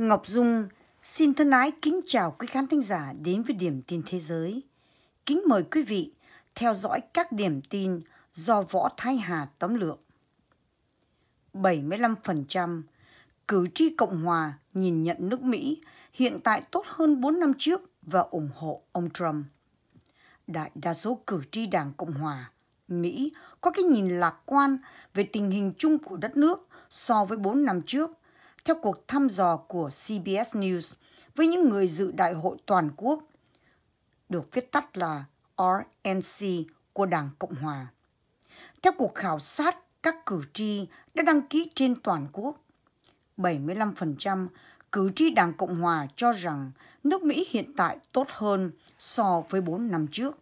Ngọc Dung xin thân ái kính chào quý khán thính giả đến với Điểm tin Thế giới. Kính mời quý vị theo dõi các điểm tin do Võ Thái Hà tóm lược. 75% cử tri Cộng Hòa nhìn nhận nước Mỹ hiện tại tốt hơn 4 năm trước và ủng hộ ông Trump. Đại đa số cử tri Đảng Cộng Hòa Mỹ có cái nhìn lạc quan về tình hình chung của đất nước so với 4 năm trước theo cuộc thăm dò của CBS News với những người dự đại hội toàn quốc, được viết tắt là RNC của Đảng Cộng Hòa. Theo cuộc khảo sát các cử tri đã đăng ký trên toàn quốc, 75% cử tri Đảng Cộng Hòa cho rằng nước Mỹ hiện tại tốt hơn so với 4 năm trước.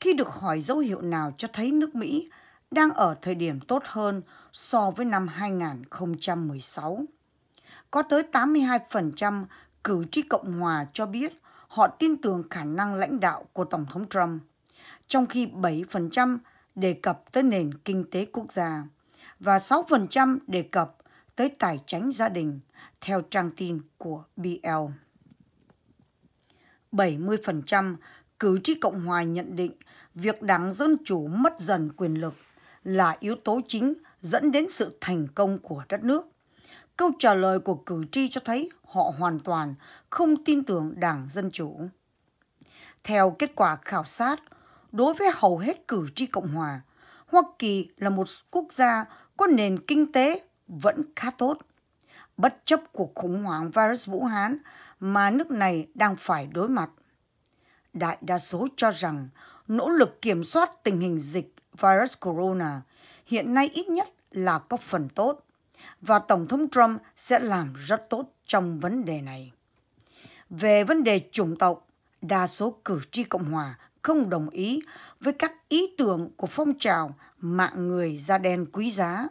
Khi được hỏi dấu hiệu nào cho thấy nước Mỹ đang ở thời điểm tốt hơn so với năm 2016. Có tới 82% cử tri Cộng hòa cho biết họ tin tưởng khả năng lãnh đạo của Tổng thống Trump, trong khi 7% đề cập tới nền kinh tế quốc gia và 6% đề cập tới tài chính gia đình, theo trang tin của BL. 70% cử tri Cộng hòa nhận định việc Đảng Dân Chủ mất dần quyền lực là yếu tố chính dẫn đến sự thành công của đất nước. Câu trả lời của cử tri cho thấy họ hoàn toàn không tin tưởng Đảng Dân Chủ. Theo kết quả khảo sát, đối với hầu hết cử tri Cộng Hòa, Hoa Kỳ là một quốc gia có nền kinh tế vẫn khá tốt, bất chấp cuộc khủng hoảng virus Vũ Hán mà nước này đang phải đối mặt. Đại đa số cho rằng nỗ lực kiểm soát tình hình dịch virus corona hiện nay ít nhất là có phần tốt và Tổng thống Trump sẽ làm rất tốt trong vấn đề này. Về vấn đề chủng tộc, đa số cử tri Cộng hòa không đồng ý với các ý tưởng của phong trào mạng người da đen quý giá,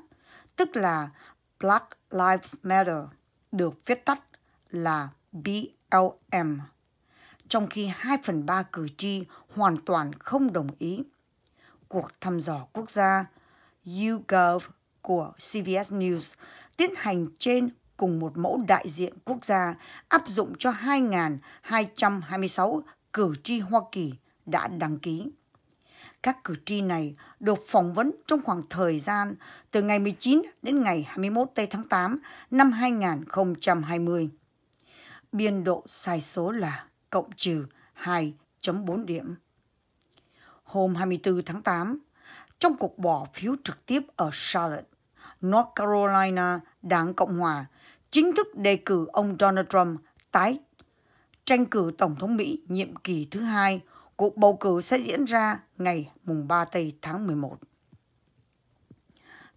tức là Black Lives Matter, được viết tắt là BLM, trong khi 2 phần 3 cử tri hoàn toàn không đồng ý. Cuộc thăm dò quốc gia YouGov của CBS News tiến hành trên cùng một mẫu đại diện quốc gia áp dụng cho 2.226 cử tri Hoa Kỳ đã đăng ký. Các cử tri này được phỏng vấn trong khoảng thời gian từ ngày 19 đến ngày 21 Tây tháng 8 năm 2020. Biên độ sai số là cộng trừ 2.4 điểm. Hôm 24 tháng 8, trong cuộc bỏ phiếu trực tiếp ở Charlotte, North Carolina, Đảng Cộng Hòa chính thức đề cử ông Donald Trump tái tranh cử Tổng thống Mỹ nhiệm kỳ thứ hai. Cuộc bầu cử sẽ diễn ra ngày mùng 3 Tây tháng 11.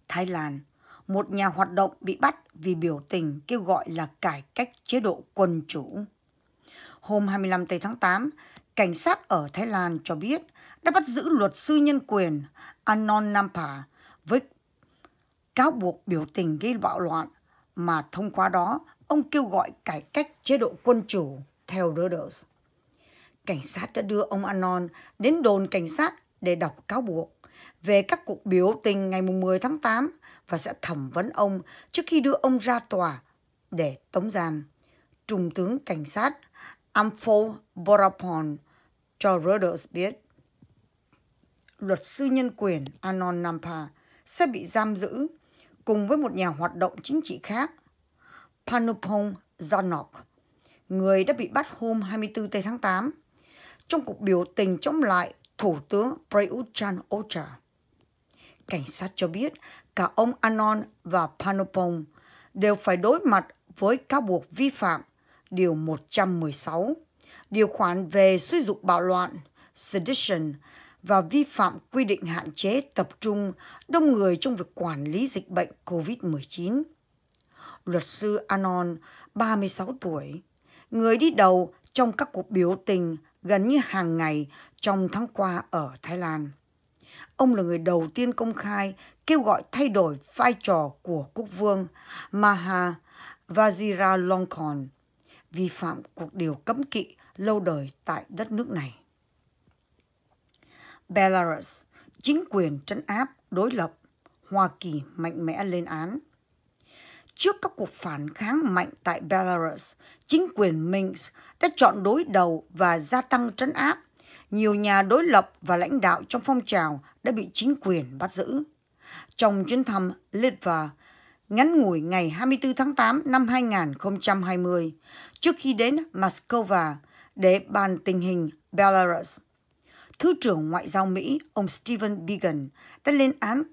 Thái Lan, một nhà hoạt động bị bắt vì biểu tình kêu gọi là cải cách chế độ quân chủ. Hôm 25 Tây tháng 8, cảnh sát ở Thái Lan cho biết đã bắt giữ luật sư nhân quyền Anon Nampa với cáo buộc biểu tình gây bạo loạn mà thông qua đó ông kêu gọi cải cách chế độ quân chủ theo Reuters. Cảnh sát đã đưa ông Anon đến đồn cảnh sát để đọc cáo buộc về các cuộc biểu tình ngày 10 tháng 8 và sẽ thẩm vấn ông trước khi đưa ông ra tòa để tống giam. Trung tướng cảnh sát Ampho Borapon cho Reuters biết luật sư nhân quyền Anon Nampa sẽ bị giam giữ cùng với một nhà hoạt động chính trị khác, Panupong Zanok, người đã bị bắt hôm 24 tây tháng 8 trong cuộc biểu tình chống lại Thủ tướng Prayut Chan Ocha. Cảnh sát cho biết cả ông Anon và Panupong đều phải đối mặt với cáo buộc vi phạm Điều 116, điều khoản về suy dục bạo loạn, sedition và vi phạm quy định hạn chế tập trung đông người trong việc quản lý dịch bệnh COVID-19. Luật sư Anon, 36 tuổi, người đi đầu trong các cuộc biểu tình gần như hàng ngày trong tháng qua ở Thái Lan. Ông là người đầu tiên công khai kêu gọi thay đổi vai trò của quốc vương Maha Vajiralongkorn vi phạm cuộc điều cấm kỵ lâu đời tại đất nước này. Belarus, chính quyền trấn áp đối lập, Hoa Kỳ mạnh mẽ lên án. Trước các cuộc phản kháng mạnh tại Belarus, chính quyền Minsk đã chọn đối đầu và gia tăng trấn áp. Nhiều nhà đối lập và lãnh đạo trong phong trào đã bị chính quyền bắt giữ. Trong chuyến thăm Litva, ngắn ngủi ngày 24 tháng 8 năm 2020, trước khi đến Moscow để bàn tình hình Belarus. Thứ trưởng Ngoại giao Mỹ ông Stephen Biegun đã lên án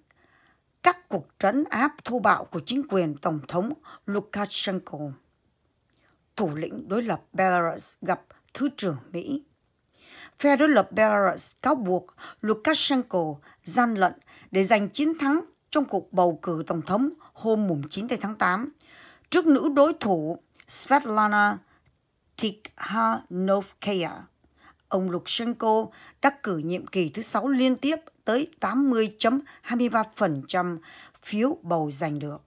các cuộc trấn áp thô bạo của chính quyền Tổng thống Lukashenko. Thủ lĩnh đối lập Belarus gặp Thứ trưởng Mỹ. Phe đối lập Belarus cáo buộc Lukashenko gian lận để giành chiến thắng trong cuộc bầu cử Tổng thống hôm 9 tháng 8 trước nữ đối thủ Svetlana Tikhanovskaya ông Lukashenko đắc cử nhiệm kỳ thứ sáu liên tiếp tới 80.23% phiếu bầu giành được.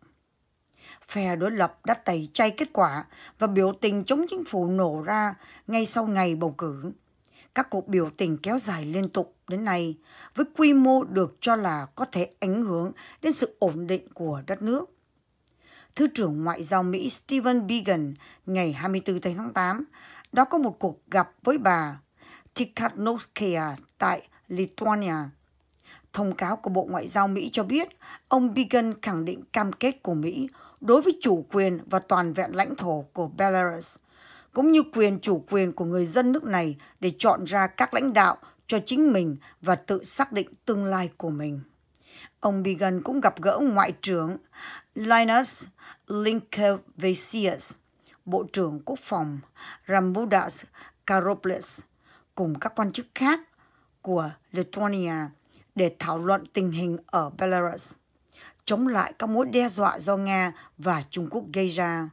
Phe đối lập đã tẩy chay kết quả và biểu tình chống chính phủ nổ ra ngay sau ngày bầu cử. Các cuộc biểu tình kéo dài liên tục đến nay với quy mô được cho là có thể ảnh hưởng đến sự ổn định của đất nước. Thứ trưởng Ngoại giao Mỹ Stephen Biegun ngày 24 tháng 8 đã có một cuộc gặp với bà Tikhanovskaya tại Lithuania. Thông cáo của Bộ Ngoại giao Mỹ cho biết, ông Biden khẳng định cam kết của Mỹ đối với chủ quyền và toàn vẹn lãnh thổ của Belarus, cũng như quyền chủ quyền của người dân nước này để chọn ra các lãnh đạo cho chính mình và tự xác định tương lai của mình. Ông Biden cũng gặp gỡ Ngoại trưởng Linus Linkevicius, Bộ trưởng Quốc phòng Ramudas Karopoulos cùng các quan chức khác của Lithuania để thảo luận tình hình ở Belarus, chống lại các mối đe dọa do Nga và Trung Quốc gây ra.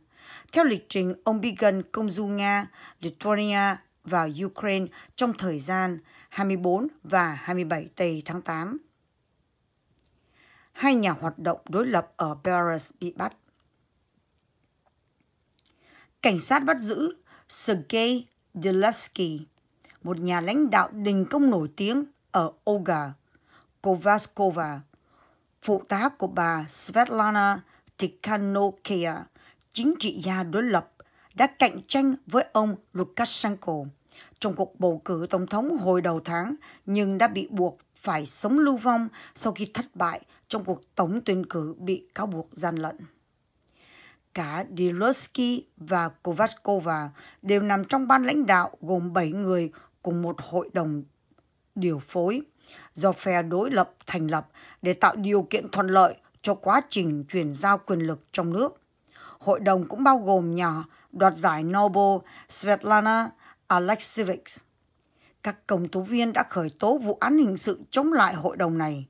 Theo lịch trình, ông Biden công du Nga, Lithuania và Ukraine trong thời gian 24 và 27 tây tháng 8. Hai nhà hoạt động đối lập ở Belarus bị bắt. Cảnh sát bắt giữ Sergei Delevsky, một nhà lãnh đạo đình công nổi tiếng ở Olga Kovaskova, phụ tá của bà Svetlana Tikhanovskaya, chính trị gia đối lập, đã cạnh tranh với ông Lukashenko trong cuộc bầu cử tổng thống hồi đầu tháng nhưng đã bị buộc phải sống lưu vong sau khi thất bại trong cuộc tổng tuyển cử bị cáo buộc gian lận. Cả Dilosky và Kovaskova đều nằm trong ban lãnh đạo gồm 7 người cùng một hội đồng điều phối do phe đối lập thành lập để tạo điều kiện thuận lợi cho quá trình chuyển giao quyền lực trong nước. Hội đồng cũng bao gồm nhà đoạt giải Nobel Svetlana Alexievich. Các công tố viên đã khởi tố vụ án hình sự chống lại hội đồng này,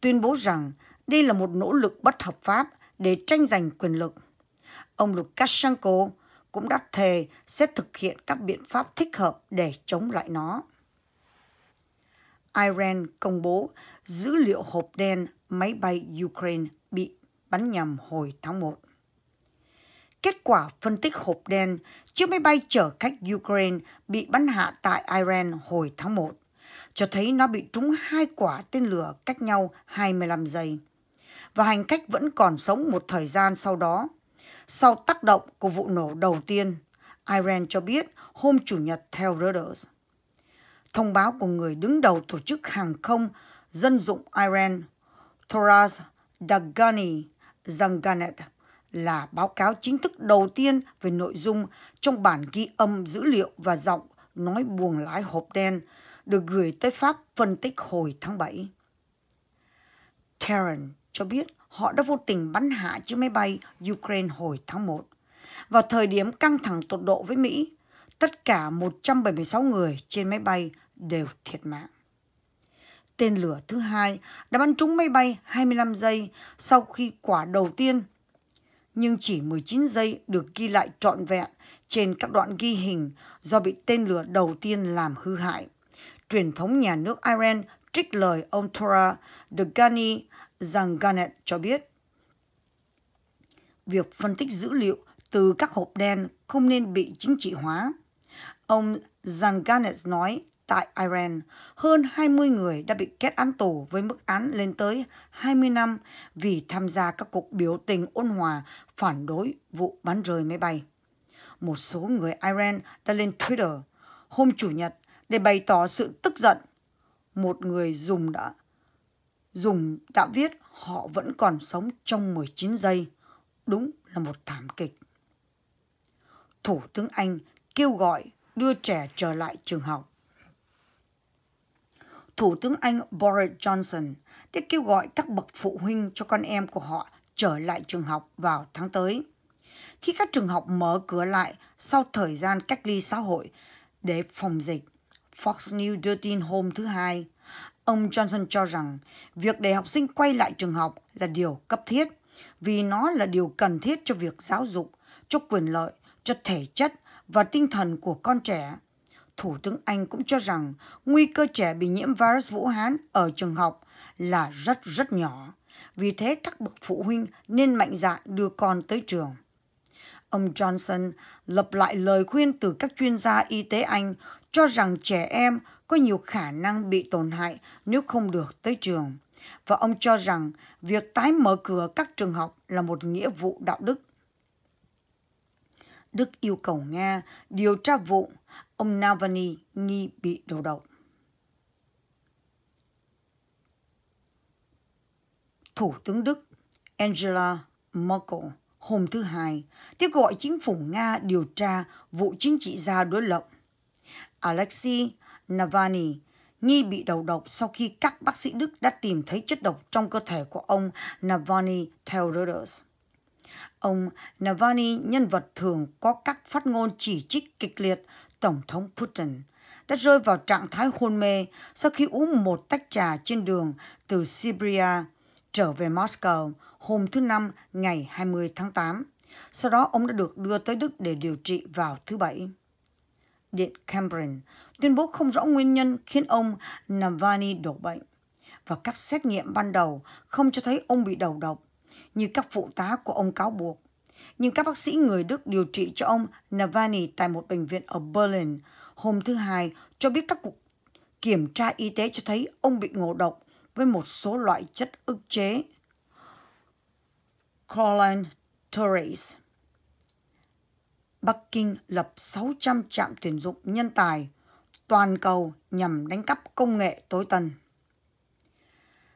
tuyên bố rằng đây là một nỗ lực bất hợp pháp để tranh giành quyền lực. Ông Lukashenko, cũng đã thề sẽ thực hiện các biện pháp thích hợp để chống lại nó. Iran công bố dữ liệu hộp đen máy bay Ukraine bị bắn nhầm hồi tháng 1. Kết quả phân tích hộp đen chiếc máy bay chở khách Ukraine bị bắn hạ tại Iran hồi tháng 1 cho thấy nó bị trúng hai quả tên lửa cách nhau 25 giây. Và hành khách vẫn còn sống một thời gian sau đó sau tác động của vụ nổ đầu tiên, Iran cho biết hôm Chủ nhật theo Reuters. Thông báo của người đứng đầu tổ chức hàng không dân dụng Iran, Thoraz Dagani Zanganet, là báo cáo chính thức đầu tiên về nội dung trong bản ghi âm dữ liệu và giọng nói buồng lái hộp đen được gửi tới Pháp phân tích hồi tháng 7. Tehran cho biết họ đã vô tình bắn hạ chiếc máy bay Ukraine hồi tháng 1. Vào thời điểm căng thẳng tột độ với Mỹ, tất cả 176 người trên máy bay đều thiệt mạng. Tên lửa thứ hai đã bắn trúng máy bay 25 giây sau khi quả đầu tiên, nhưng chỉ 19 giây được ghi lại trọn vẹn trên các đoạn ghi hình do bị tên lửa đầu tiên làm hư hại. Truyền thống nhà nước Iran trích lời ông Tora Degani, Rằng Garnett cho biết. Việc phân tích dữ liệu từ các hộp đen không nên bị chính trị hóa. Ông Jan Garnett nói tại Iran, hơn 20 người đã bị kết án tù với mức án lên tới 20 năm vì tham gia các cuộc biểu tình ôn hòa phản đối vụ bắn rơi máy bay. Một số người Iran đã lên Twitter hôm Chủ nhật để bày tỏ sự tức giận. Một người dùng đã dùng đã viết họ vẫn còn sống trong 19 giây. Đúng là một thảm kịch. Thủ tướng Anh kêu gọi đưa trẻ trở lại trường học. Thủ tướng Anh Boris Johnson đã kêu gọi các bậc phụ huynh cho con em của họ trở lại trường học vào tháng tới. Khi các trường học mở cửa lại sau thời gian cách ly xã hội để phòng dịch, Fox News đưa tin hôm thứ Hai – Ông Johnson cho rằng việc để học sinh quay lại trường học là điều cấp thiết vì nó là điều cần thiết cho việc giáo dục, cho quyền lợi, cho thể chất và tinh thần của con trẻ. Thủ tướng Anh cũng cho rằng nguy cơ trẻ bị nhiễm virus Vũ Hán ở trường học là rất rất nhỏ. Vì thế các bậc phụ huynh nên mạnh dạn đưa con tới trường. Ông Johnson lập lại lời khuyên từ các chuyên gia y tế Anh cho rằng trẻ em có nhiều khả năng bị tổn hại nếu không được tới trường. Và ông cho rằng việc tái mở cửa các trường học là một nghĩa vụ đạo đức. Đức yêu cầu Nga điều tra vụ ông Navalny nghi bị đầu độc. Thủ tướng Đức Angela Merkel hôm thứ Hai kêu gọi chính phủ Nga điều tra vụ chính trị gia đối lập Alexei Navani nghi bị đầu độc sau khi các bác sĩ Đức đã tìm thấy chất độc trong cơ thể của ông Navani theo Reuters. Ông Navani nhân vật thường có các phát ngôn chỉ trích kịch liệt Tổng thống Putin, đã rơi vào trạng thái hôn mê sau khi uống một tách trà trên đường từ Siberia trở về Moscow hôm thứ Năm ngày 20 tháng 8. Sau đó ông đã được đưa tới Đức để điều trị vào thứ Bảy. Điện Cameron tuyên bố không rõ nguyên nhân khiến ông Navani đổ bệnh và các xét nghiệm ban đầu không cho thấy ông bị đầu độc như các phụ tá của ông cáo buộc. Nhưng các bác sĩ người Đức điều trị cho ông Navani tại một bệnh viện ở Berlin hôm thứ Hai cho biết các cuộc kiểm tra y tế cho thấy ông bị ngộ độc với một số loại chất ức chế. Colin Torres Bắc Kinh lập 600 trạm tuyển dụng nhân tài toàn cầu nhằm đánh cắp công nghệ tối tân.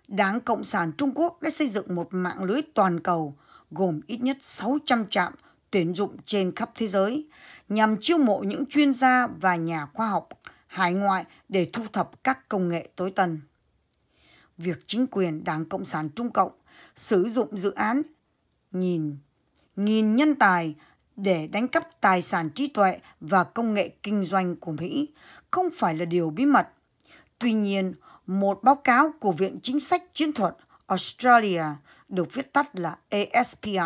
Đảng Cộng sản Trung Quốc đã xây dựng một mạng lưới toàn cầu gồm ít nhất 600 trạm tuyển dụng trên khắp thế giới nhằm chiêu mộ những chuyên gia và nhà khoa học hải ngoại để thu thập các công nghệ tối tân. Việc chính quyền Đảng Cộng sản Trung Cộng sử dụng dự án nhìn nghìn nhân tài để đánh cắp tài sản trí tuệ và công nghệ kinh doanh của Mỹ không phải là điều bí mật. Tuy nhiên, một báo cáo của Viện Chính sách Chiến thuật Australia được viết tắt là ASPI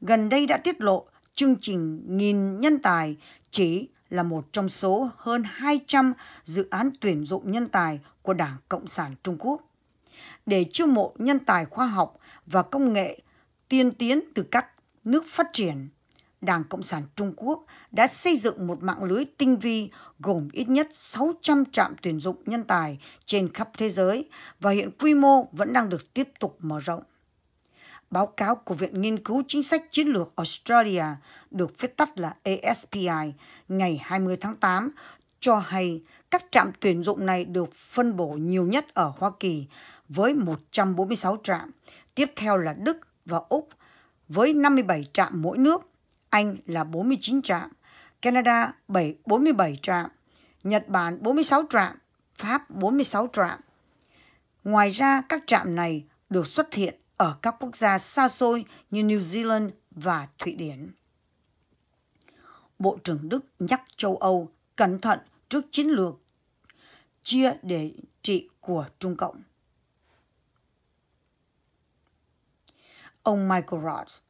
gần đây đã tiết lộ chương trình nghìn nhân tài chỉ là một trong số hơn 200 dự án tuyển dụng nhân tài của Đảng Cộng sản Trung Quốc. Để chiêu mộ nhân tài khoa học và công nghệ tiên tiến từ các nước phát triển, Đảng Cộng sản Trung Quốc đã xây dựng một mạng lưới tinh vi gồm ít nhất 600 trạm tuyển dụng nhân tài trên khắp thế giới và hiện quy mô vẫn đang được tiếp tục mở rộng. Báo cáo của Viện Nghiên cứu Chính sách Chiến lược Australia được viết tắt là ASPI ngày 20 tháng 8 cho hay các trạm tuyển dụng này được phân bổ nhiều nhất ở Hoa Kỳ với 146 trạm, tiếp theo là Đức và Úc với 57 trạm mỗi nước anh là 49 trạm, Canada 7, 47 trạm, Nhật Bản 46 trạm, Pháp 46 trạm. Ngoài ra, các trạm này được xuất hiện ở các quốc gia xa xôi như New Zealand và Thụy Điển. Bộ trưởng Đức nhắc châu Âu cẩn thận trước chiến lược chia để trị của Trung Cộng. Ông Michael Roth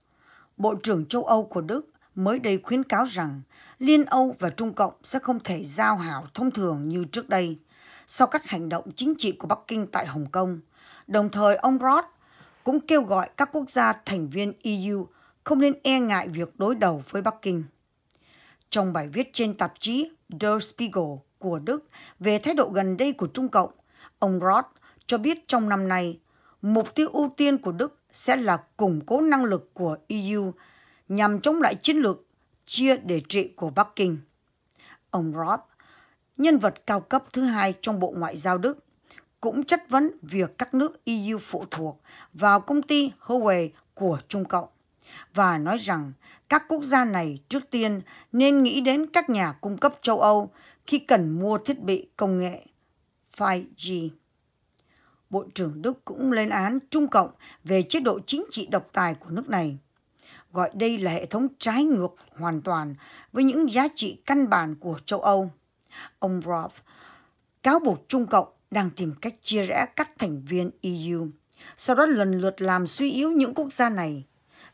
Bộ trưởng châu Âu của Đức mới đây khuyến cáo rằng Liên Âu và Trung Cộng sẽ không thể giao hảo thông thường như trước đây sau các hành động chính trị của Bắc Kinh tại Hồng Kông. Đồng thời, ông Rod cũng kêu gọi các quốc gia thành viên EU không nên e ngại việc đối đầu với Bắc Kinh. Trong bài viết trên tạp chí Der Spiegel của Đức về thái độ gần đây của Trung Cộng, ông Rod cho biết trong năm nay, mục tiêu ưu tiên của Đức sẽ là củng cố năng lực của EU nhằm chống lại chiến lược chia để trị của Bắc Kinh. Ông Roth, nhân vật cao cấp thứ hai trong Bộ Ngoại giao Đức, cũng chất vấn việc các nước EU phụ thuộc vào công ty Huawei của Trung Cộng và nói rằng các quốc gia này trước tiên nên nghĩ đến các nhà cung cấp châu Âu khi cần mua thiết bị công nghệ 5G. Bộ trưởng Đức cũng lên án Trung Cộng về chế độ chính trị độc tài của nước này. Gọi đây là hệ thống trái ngược hoàn toàn với những giá trị căn bản của châu Âu. Ông Roth cáo buộc Trung Cộng đang tìm cách chia rẽ các thành viên EU, sau đó lần lượt làm suy yếu những quốc gia này.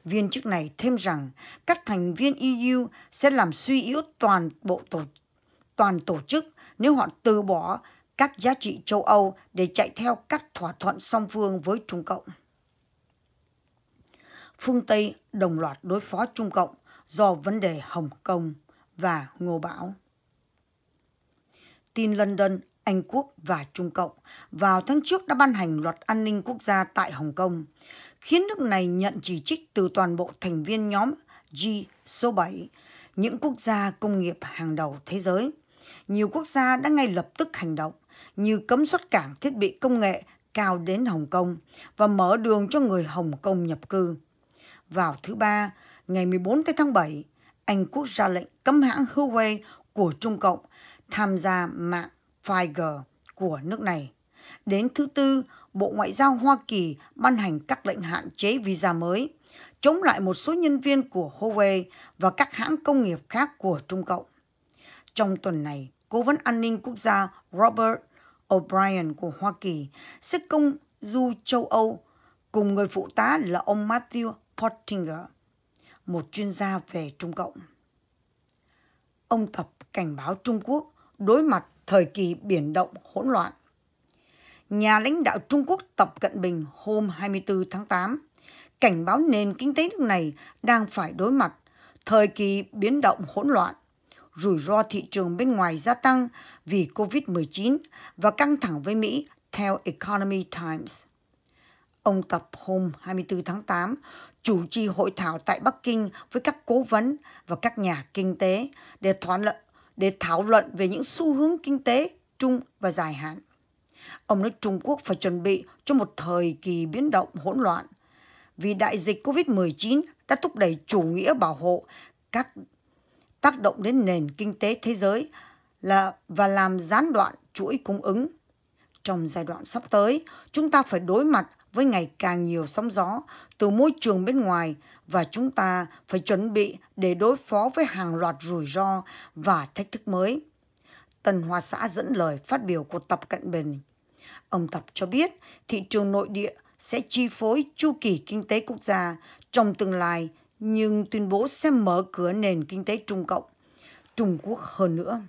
Viên chức này thêm rằng các thành viên EU sẽ làm suy yếu toàn bộ tổ toàn tổ chức nếu họ từ bỏ các giá trị châu Âu để chạy theo các thỏa thuận song phương với Trung Cộng. Phương Tây đồng loạt đối phó Trung Cộng do vấn đề Hồng Kông và Ngô Bảo. Tin London, Anh Quốc và Trung Cộng vào tháng trước đã ban hành luật an ninh quốc gia tại Hồng Kông, khiến nước này nhận chỉ trích từ toàn bộ thành viên nhóm G số 7, những quốc gia công nghiệp hàng đầu thế giới – nhiều quốc gia đã ngay lập tức hành động như cấm xuất cảng thiết bị công nghệ cao đến Hồng Kông và mở đường cho người Hồng Kông nhập cư. Vào thứ Ba, ngày 14 tháng 7, Anh Quốc ra lệnh cấm hãng Huawei của Trung Cộng tham gia mạng 5G của nước này. Đến thứ Tư, Bộ Ngoại giao Hoa Kỳ ban hành các lệnh hạn chế visa mới, chống lại một số nhân viên của Huawei và các hãng công nghiệp khác của Trung Cộng. Trong tuần này, Cố vấn an ninh quốc gia Robert O'Brien của Hoa Kỳ, sức công du châu Âu cùng người phụ tá là ông Matthew Pottinger, một chuyên gia về Trung Cộng. Ông Tập cảnh báo Trung Quốc đối mặt thời kỳ biển động hỗn loạn. Nhà lãnh đạo Trung Quốc Tập Cận Bình hôm 24 tháng 8 cảnh báo nền kinh tế nước này đang phải đối mặt thời kỳ biến động hỗn loạn rủi ro thị trường bên ngoài gia tăng vì COVID-19 và căng thẳng với Mỹ theo Economy Times. Ông Tập hôm 24 tháng 8 chủ trì hội thảo tại Bắc Kinh với các cố vấn và các nhà kinh tế để thoán luận để thảo luận về những xu hướng kinh tế trung và dài hạn. Ông nói Trung Quốc phải chuẩn bị cho một thời kỳ biến động hỗn loạn vì đại dịch COVID-19 đã thúc đẩy chủ nghĩa bảo hộ các tác động đến nền kinh tế thế giới là và làm gián đoạn chuỗi cung ứng. Trong giai đoạn sắp tới, chúng ta phải đối mặt với ngày càng nhiều sóng gió từ môi trường bên ngoài và chúng ta phải chuẩn bị để đối phó với hàng loạt rủi ro và thách thức mới. Tân Hoa Xã dẫn lời phát biểu của Tập Cận Bình. Ông Tập cho biết thị trường nội địa sẽ chi phối chu kỳ kinh tế quốc gia trong tương lai nhưng tuyên bố sẽ mở cửa nền kinh tế Trung Cộng, Trung Quốc hơn nữa.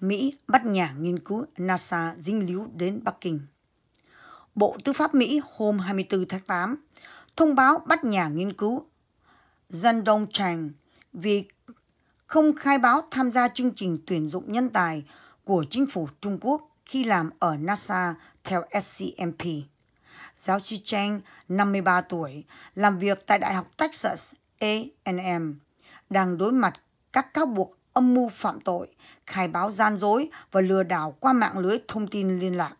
Mỹ bắt nhà nghiên cứu NASA dính líu đến Bắc Kinh. Bộ Tư pháp Mỹ hôm 24 tháng 8 thông báo bắt nhà nghiên cứu Dân Dong Chang vì không khai báo tham gia chương trình tuyển dụng nhân tài của chính phủ Trung Quốc khi làm ở NASA theo SCMP. Giáo Chi Chang, 53 tuổi, làm việc tại Đại học Texas A&M, đang đối mặt các cáo buộc âm mưu phạm tội, khai báo gian dối và lừa đảo qua mạng lưới thông tin liên lạc.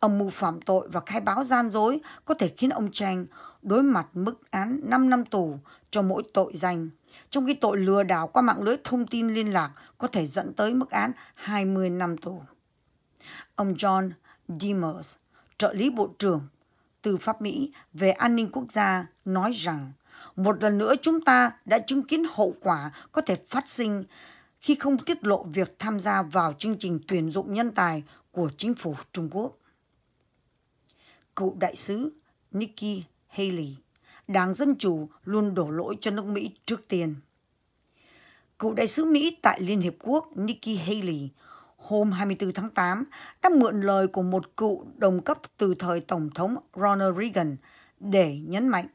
Âm mưu phạm tội và khai báo gian dối có thể khiến ông Chang đối mặt mức án 5 năm tù cho mỗi tội danh, trong khi tội lừa đảo qua mạng lưới thông tin liên lạc có thể dẫn tới mức án 20 năm tù. Ông John Demers, trợ lý Bộ trưởng tư pháp Mỹ về an ninh quốc gia nói rằng một lần nữa chúng ta đã chứng kiến hậu quả có thể phát sinh khi không tiết lộ việc tham gia vào chương trình tuyển dụng nhân tài của chính phủ Trung Quốc. Cựu đại sứ Nikki Haley, Đảng Dân Chủ luôn đổ lỗi cho nước Mỹ trước tiên. Cựu đại sứ Mỹ tại Liên Hiệp Quốc Nikki Haley hôm 24 tháng 8 đã mượn lời của một cựu đồng cấp từ thời Tổng thống Ronald Reagan để nhấn mạnh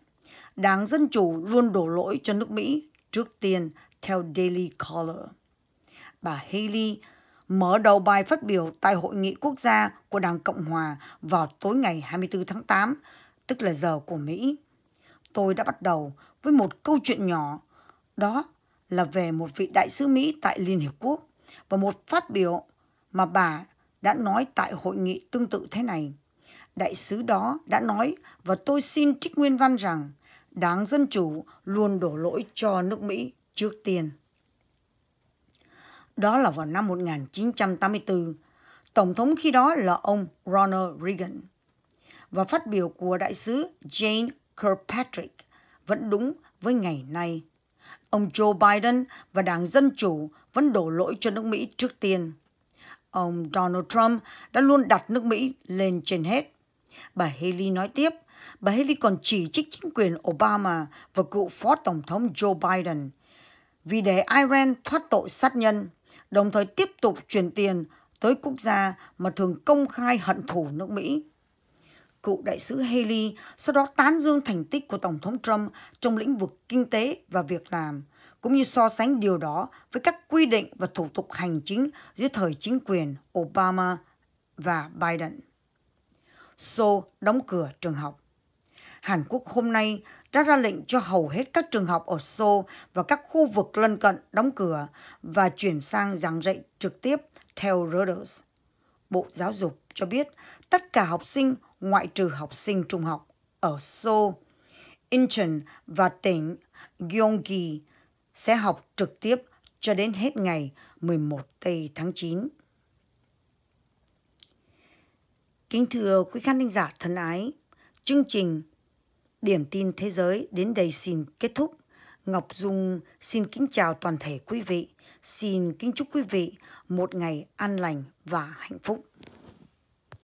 Đảng Dân Chủ luôn đổ lỗi cho nước Mỹ, trước tiên theo Daily Caller. Bà Haley mở đầu bài phát biểu tại Hội nghị quốc gia của Đảng Cộng Hòa vào tối ngày 24 tháng 8, tức là giờ của Mỹ. Tôi đã bắt đầu với một câu chuyện nhỏ, đó là về một vị đại sứ Mỹ tại Liên Hiệp Quốc và một phát biểu mà bà đã nói tại hội nghị tương tự thế này. Đại sứ đó đã nói và tôi xin trích nguyên văn rằng Đảng Dân Chủ luôn đổ lỗi cho nước Mỹ trước tiên. Đó là vào năm 1984, Tổng thống khi đó là ông Ronald Reagan. Và phát biểu của đại sứ Jane Kirkpatrick vẫn đúng với ngày nay. Ông Joe Biden và Đảng Dân Chủ vẫn đổ lỗi cho nước Mỹ trước tiên ông Donald Trump đã luôn đặt nước Mỹ lên trên hết. Bà Haley nói tiếp, bà Haley còn chỉ trích chính quyền Obama và cựu phó tổng thống Joe Biden vì để Iran thoát tội sát nhân, đồng thời tiếp tục chuyển tiền tới quốc gia mà thường công khai hận thù nước Mỹ. Cựu đại sứ Haley sau đó tán dương thành tích của Tổng thống Trump trong lĩnh vực kinh tế và việc làm – cũng như so sánh điều đó với các quy định và thủ tục hành chính dưới thời chính quyền Obama và Biden. Seoul đóng cửa trường học. Hàn Quốc hôm nay đã ra lệnh cho hầu hết các trường học ở Seoul và các khu vực lân cận đóng cửa và chuyển sang giảng dạy trực tiếp theo Reuters. Bộ Giáo dục cho biết tất cả học sinh ngoại trừ học sinh trung học ở Seoul, Incheon và tỉnh Gyeonggi sẽ học trực tiếp cho đến hết ngày 11 Tây tháng 9. Kính thưa quý khán thính giả thân ái, chương trình Điểm tin thế giới đến đây xin kết thúc. Ngọc Dung xin kính chào toàn thể quý vị, xin kính chúc quý vị một ngày an lành và hạnh phúc.